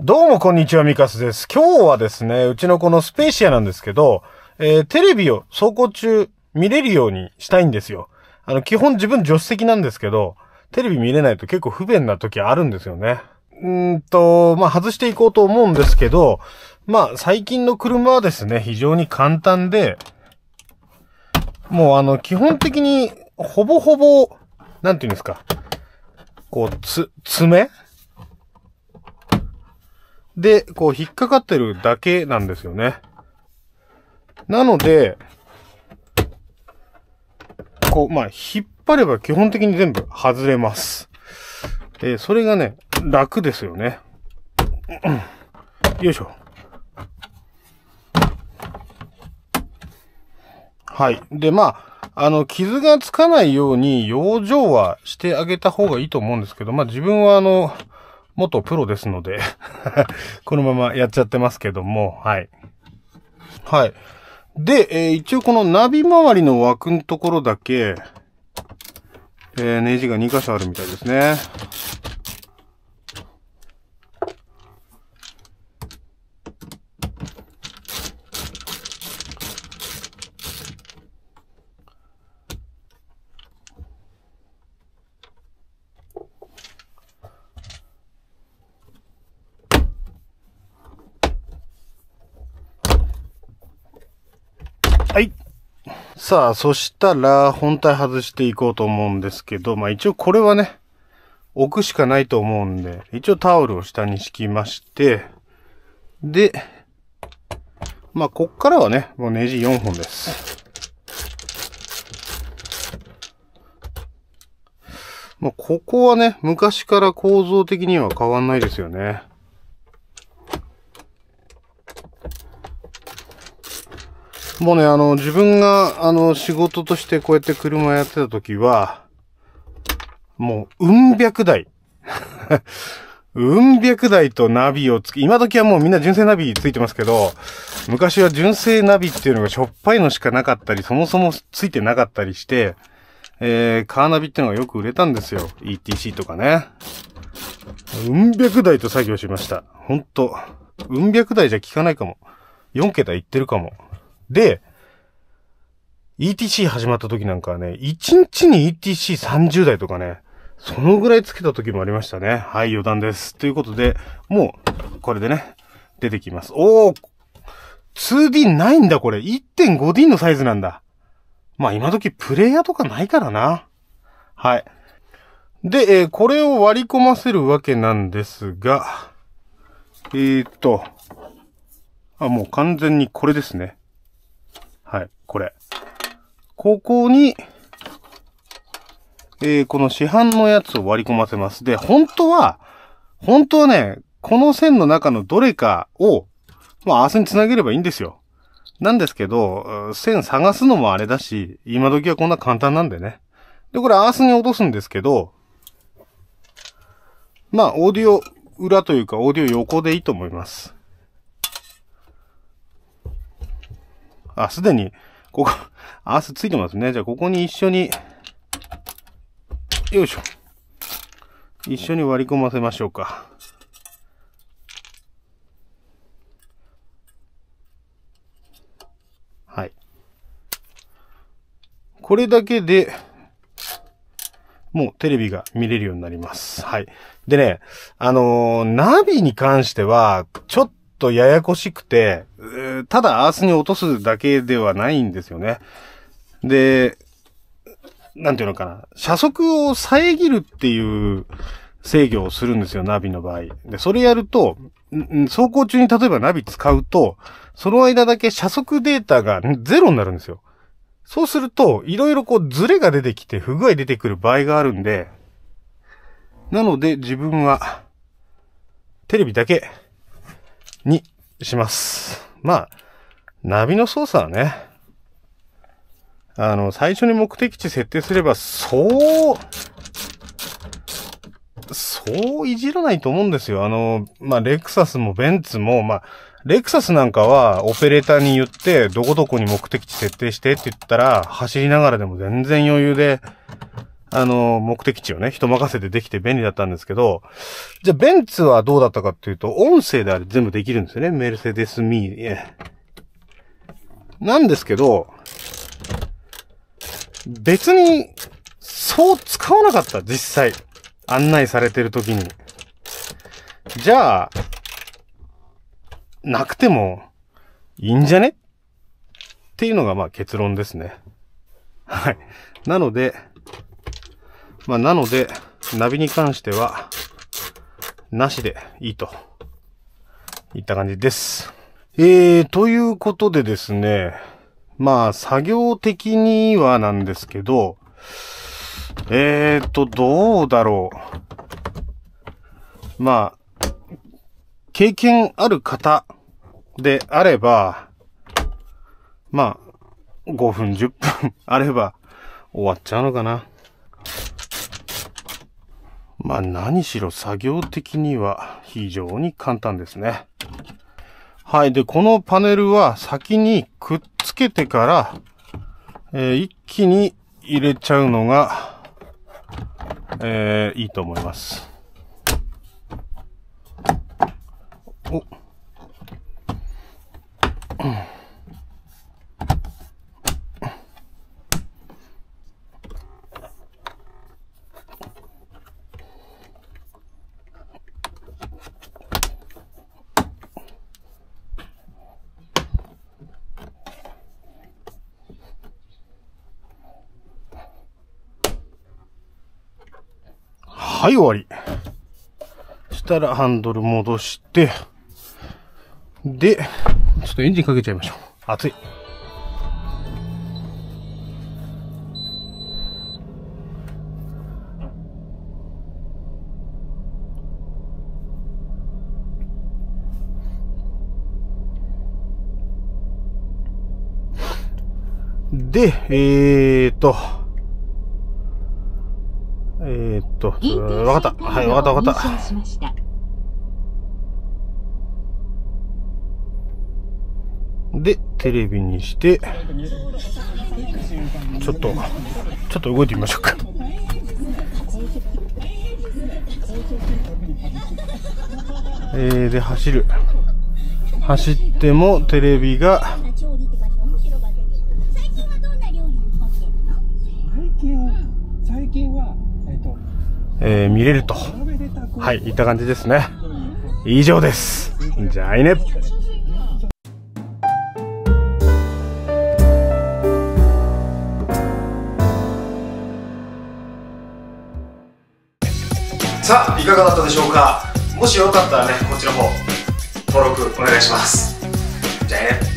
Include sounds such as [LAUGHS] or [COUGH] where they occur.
どうもこんにちは、ミカスです。今日はですね、うちのこのスペーシアなんですけど、えー、テレビを走行中見れるようにしたいんですよ。あの、基本自分助手席なんですけど、テレビ見れないと結構不便な時あるんですよね。うんと、まあ、外していこうと思うんですけど、まあ、最近の車はですね、非常に簡単で、もうあの、基本的に、ほぼほぼ、なんて言うんですか、こう、つ、爪で、こう引っかかってるだけなんですよね。なので、こう、まあ、引っ張れば基本的に全部外れます。えそれがね、楽ですよね。[CLEARS THROAT] よいしょ。はい。で、まあ、あの、傷がつかないように養生はしてあげた方がいいと思うんですけど、まあ自分はあの、元プロですので [LAUGHS] このままやっちゃってますけども、はい。はい。で、えー、一応このナビ周りの枠のところだけ、えー、ネジが2箇所あるみたいですね。はい。さあ、そしたら、本体外していこうと思うんですけど、まあ一応これはね、置くしかないと思うんで、一応タオルを下に敷きまして、で、まあこっからはね、もうネジ4本です。まあここはね、昔から構造的には変わんないですよね。もうね、あの、自分が、あの、仕事としてこうやって車やってた時は、もう、うん百台。[LAUGHS] うん百台とナビをつけ、今時はもうみんな純正ナビついてますけど、昔は純正ナビっていうのがしょっぱいのしかなかったり、そもそもついてなかったりして、えー、カーナビってのがよく売れたんですよ。ETC とかね。うん百台と作業しました。ほんと。うん百台じゃ効かないかも。4桁いってるかも。で、ETC 始まった時なんかはね、1日に ETC30 台とかね、そのぐらいつけた時もありましたね。はい、余談です。ということで、もう、これでね、出てきます。おお、2D ないんだ、これ。1.5D のサイズなんだ。まあ、今時プレイヤーとかないからな。はい。で、えー、これを割り込ませるわけなんですが、えー、っと、あ、もう完全にこれですね。はい、これ。ここに、えー、この市販のやつを割り込ませます。で、本当は、本当はね、この線の中のどれかを、まあ、明日に繋げればいいんですよ。なんですけど、線探すのもあれだし、今時はこんな簡単なんでね。で、これアースに落とすんですけど、まあ、オーディオ裏というか、オーディオ横でいいと思います。あ、すでに、ここ、[LAUGHS] アースついてますね。じゃあ、ここに一緒に、よいしょ。一緒に割り込ませましょうか。はい。これだけで、もうテレビが見れるようになります。はい。でね、あのー、ナビに関しては、ちょっとややこしくて、ただアースに落とすだけではないんですよね。で、なんていうのかな。車速を遮るっていう制御をするんですよ、ナビの場合。で、それやると、走行中に例えばナビ使うと、その間だけ車速データがゼロになるんですよ。そうすると、いろいろこうズレが出てきて不具合出てくる場合があるんで、なので自分は、テレビだけにします。まあ、ナビの操作はね、あの、最初に目的地設定すれば、そう、そういじらないと思うんですよ。あの、まあ、レクサスもベンツも、まあ、レクサスなんかはオペレーターに言って、どこどこに目的地設定してって言ったら、走りながらでも全然余裕であの、目的地をね、人任せでできて便利だったんですけど、じゃあベンツはどうだったかっていうと、音声であれ全部できるんですよね。メルセデスミー。なんですけど、別に、そう使わなかった、実際。案内されてる時に。じゃあ、なくても、いいんじゃねっていうのがまあ結論ですね。はい。なので、まあ、なので、ナビに関しては、なしでいいと、いった感じです。えー、ということでですね、まあ、作業的にはなんですけど、えーと、どうだろう。まあ、経験ある方であれば、まあ、5分、10分あれば終わっちゃうのかな。まあ何しろ作業的には非常に簡単ですね。はい。で、このパネルは先にくっつけてから、えー、一気に入れちゃうのが、えー、いいと思います。お。はい、終わり。したらハンドル戻して、で、ちょっとエンジンかけちゃいましょう。熱い。で、えーと、えー、っと、わかった。はい、わかったわかった。で、テレビにして、ちょっと、ちょっと動いてみましょうか。えー、で、走る。走ってもテレビが、最近はえー、見れると。はい、いった感じですね。以上です。じゃあいね。さあ、いかがだったでしょうかもしよかったらね、こっちの方、登録お願いします。じゃあね。